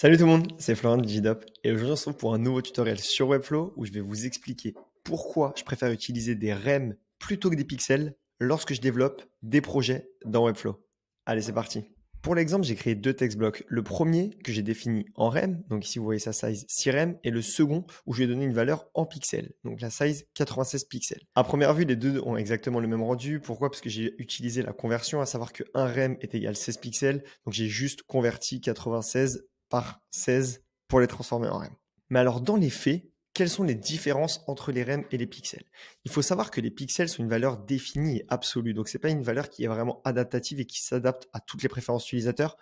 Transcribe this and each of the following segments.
Salut tout le monde, c'est Florent de et aujourd'hui on se retrouve pour un nouveau tutoriel sur Webflow où je vais vous expliquer pourquoi je préfère utiliser des REM plutôt que des pixels lorsque je développe des projets dans Webflow. Allez, c'est parti. Pour l'exemple, j'ai créé deux text blocks. Le premier que j'ai défini en REM, donc ici vous voyez sa size 6 REM, et le second où je lui ai donné une valeur en pixels, donc la size 96 pixels. À première vue, les deux ont exactement le même rendu. Pourquoi Parce que j'ai utilisé la conversion, à savoir que 1 REM est égal 16 pixels, donc j'ai juste converti 96 par 16 pour les transformer en REM. Mais alors, dans les faits, quelles sont les différences entre les REM et les pixels Il faut savoir que les pixels sont une valeur définie et absolue. Donc, ce n'est pas une valeur qui est vraiment adaptative et qui s'adapte à toutes les préférences utilisateurs,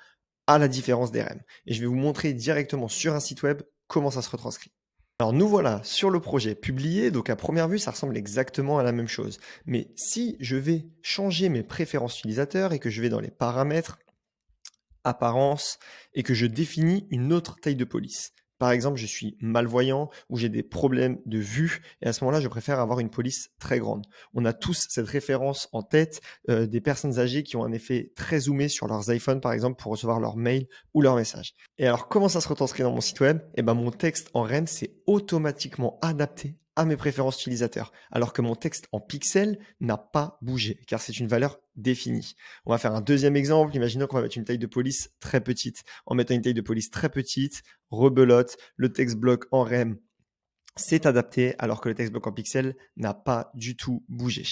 à la différence des REM. Et je vais vous montrer directement sur un site web comment ça se retranscrit. Alors nous voilà sur le projet publié, donc à première vue ça ressemble exactement à la même chose. Mais si je vais changer mes préférences utilisateurs et que je vais dans les paramètres, apparence et que je définis une autre taille de police. Par exemple, je suis malvoyant ou j'ai des problèmes de vue et à ce moment-là, je préfère avoir une police très grande. On a tous cette référence en tête euh, des personnes âgées qui ont un effet très zoomé sur leurs iPhones, par exemple, pour recevoir leurs mails ou leurs messages. Et alors, comment ça se retranscrit dans mon site web Eh ben, mon texte en REM, c'est automatiquement adapté à mes préférences utilisateurs, alors que mon texte en pixels n'a pas bougé, car c'est une valeur définie. On va faire un deuxième exemple, imaginons qu'on va mettre une taille de police très petite. En mettant une taille de police très petite, rebelote, le texte bloc en REM s'est adapté, alors que le texte bloc en pixels n'a pas du tout bougé.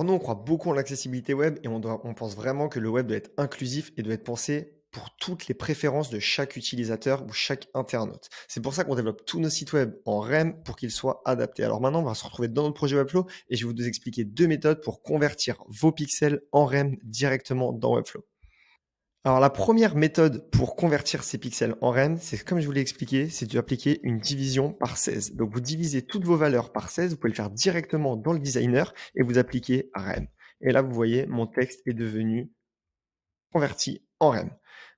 nous, on croit beaucoup en l'accessibilité web et on, doit, on pense vraiment que le web doit être inclusif et doit être pensé pour toutes les préférences de chaque utilisateur ou chaque internaute. C'est pour ça qu'on développe tous nos sites web en REM pour qu'ils soient adaptés. Alors maintenant, on va se retrouver dans notre projet Webflow et je vais vous expliquer deux méthodes pour convertir vos pixels en REM directement dans Webflow. Alors la première méthode pour convertir ces pixels en REM, c'est comme je vous l'ai expliqué, c'est d'appliquer une division par 16. Donc vous divisez toutes vos valeurs par 16, vous pouvez le faire directement dans le designer et vous appliquez REM. Et là, vous voyez, mon texte est devenu converti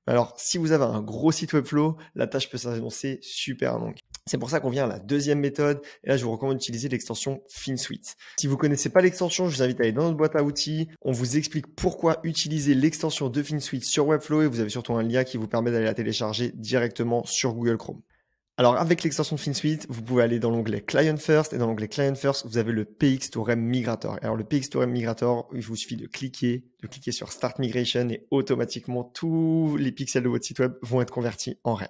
alors, si vous avez un gros site Webflow, la tâche peut s'annoncer super longue. C'est pour ça qu'on vient à la deuxième méthode. Et là, je vous recommande d'utiliser l'extension FinSuite. Si vous connaissez pas l'extension, je vous invite à aller dans notre boîte à outils. On vous explique pourquoi utiliser l'extension de FinSuite sur Webflow et vous avez surtout un lien qui vous permet d'aller la télécharger directement sur Google Chrome. Alors avec l'extension FinSuite, vous pouvez aller dans l'onglet Client First et dans l'onglet Client First, vous avez le PX2REM Migrator. Alors le PX2REM Migrator, il vous suffit de cliquer, de cliquer sur Start Migration et automatiquement tous les pixels de votre site web vont être convertis en REM.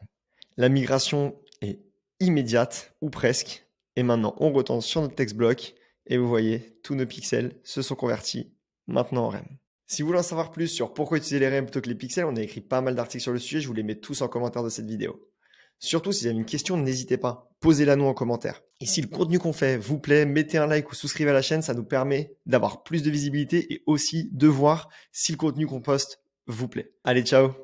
La migration est immédiate ou presque. Et maintenant, on retourne sur notre text block et vous voyez, tous nos pixels se sont convertis maintenant en REM. Si vous voulez en savoir plus sur pourquoi utiliser les REM plutôt que les pixels, on a écrit pas mal d'articles sur le sujet, je vous les mets tous en commentaire de cette vidéo. Surtout, si vous avez une question, n'hésitez pas. Posez-la nous en commentaire. Et si le contenu qu'on fait vous plaît, mettez un like ou souscrivez à la chaîne. Ça nous permet d'avoir plus de visibilité et aussi de voir si le contenu qu'on poste vous plaît. Allez, ciao